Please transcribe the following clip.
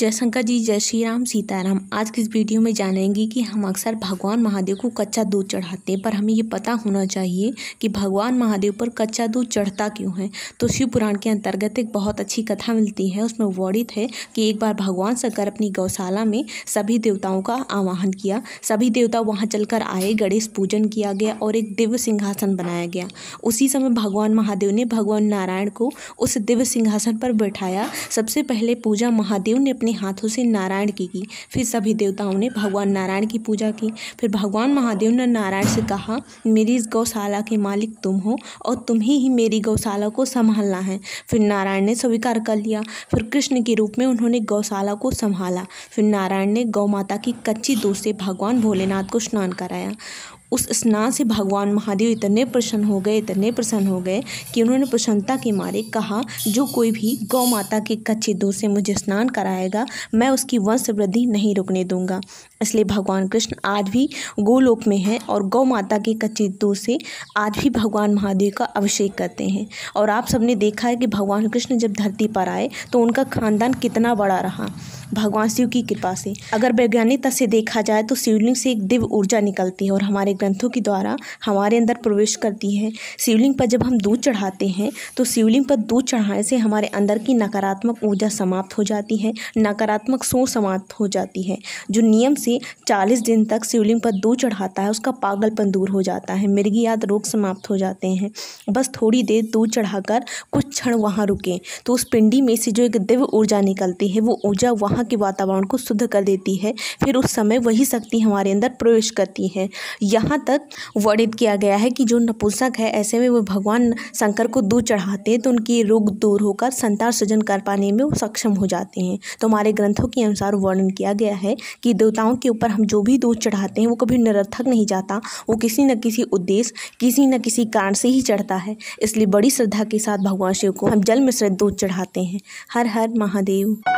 जयशंकर जी जय श्री राम सीताराम आज की इस वीडियो में जानेंगे कि हम अक्सर भगवान महादेव को कच्चा दूध चढ़ाते हैं पर हमें ये पता होना चाहिए कि भगवान महादेव पर कच्चा दूध चढ़ता क्यों है तो शिव पुराण के अंतर्गत एक बहुत अच्छी कथा मिलती है उसमें वर्णित है कि एक बार भगवान शंकर अपनी गौशाला में सभी देवताओं का आवाहन किया सभी देवता वहाँ चल आए गणेश पूजन किया गया और एक दिव्य सिंहासन बनाया गया उसी समय भगवान महादेव ने भगवान नारायण को उस दिव्य सिंहासन पर बैठाया सबसे पहले पूजा महादेव ने अपने अपने हाथों से नारायण की की फिर सभी देवताओं ने भगवान नारायण की पूजा की फिर भगवान महादेव ने नारायण से कहा मेरी इस गौशाला के मालिक तुम हो और तुम्हें ही मेरी गौशाला को संभालना है फिर नारायण ने स्वीकार कर लिया फिर कृष्ण के रूप में उन्होंने गौशाला को संभाला फिर नारायण ने गौ माता की कच्ची दूध से भगवान भोलेनाथ को स्नान कराया उस स्नान से भगवान महादेव इतने प्रसन्न हो गए इतने प्रसन्न हो गए कि उन्होंने प्रसन्नता के मारे कहा जो कोई भी गौ माता के कच्चे दूध से मुझे स्नान कराएगा मैं उसकी वंश वृद्धि नहीं रुकने दूंगा इसलिए भगवान कृष्ण आज भी गोलोक में हैं और गौ माता के कच्चे दूध से आज भी भगवान महादेव का अभिषेक करते हैं और आप सबने देखा है कि भगवान कृष्ण जब धरती पर आए तो उनका खानदान कितना बड़ा रहा भगवान शिव की कृपा से अगर वैज्ञानिकता से देखा जाए तो शिवलिंग से एक दिव्य ऊर्जा निकलती है और हमारे ग्रंथों के द्वारा हमारे अंदर प्रवेश करती है शिवलिंग पर जब हम दूध चढ़ाते हैं तो शिवलिंग पर दूध चढ़ाने से हमारे अंदर की नकारात्मक ऊर्जा समाप्त हो जाती है नकारात्मक सोच समाप्त हो जाती है जो नियम से चालीस दिन तक शिवलिंग पर दूध चढ़ाता है उसका पागलपन दूर हो जाता है मिर्गी याद रोग समाप्त हो जाते हैं बस थोड़ी देर दूध चढ़ाकर कुछ क्षण वहाँ रुकें तो उस पिंडी में से जो एक दिव्य ऊर्जा निकलती है वो ऊर्जा वहाँ के वातावरण को शुद्ध कर देती है फिर उस समय वही शक्ति हमारे अंदर प्रवेश करती है यह यहाँ तक वर्णित किया गया है कि जो नपुंसक है ऐसे में वो भगवान शंकर को दूध चढ़ाते हैं तो उनकी रोग दूर होकर संतान सृजन कर पाने में वो सक्षम हो जाते हैं तो हमारे ग्रंथों के अनुसार वर्णन किया गया है कि देवताओं के ऊपर हम जो भी दूध चढ़ाते हैं वो कभी निरर्थक नहीं जाता वो किसी न किसी उद्देश्य किसी न किसी कारण से ही चढ़ता है इसलिए बड़ी श्रद्धा के साथ भगवान शिव को हम जल मिश्रित दूध चढ़ाते हैं हर हर महादेव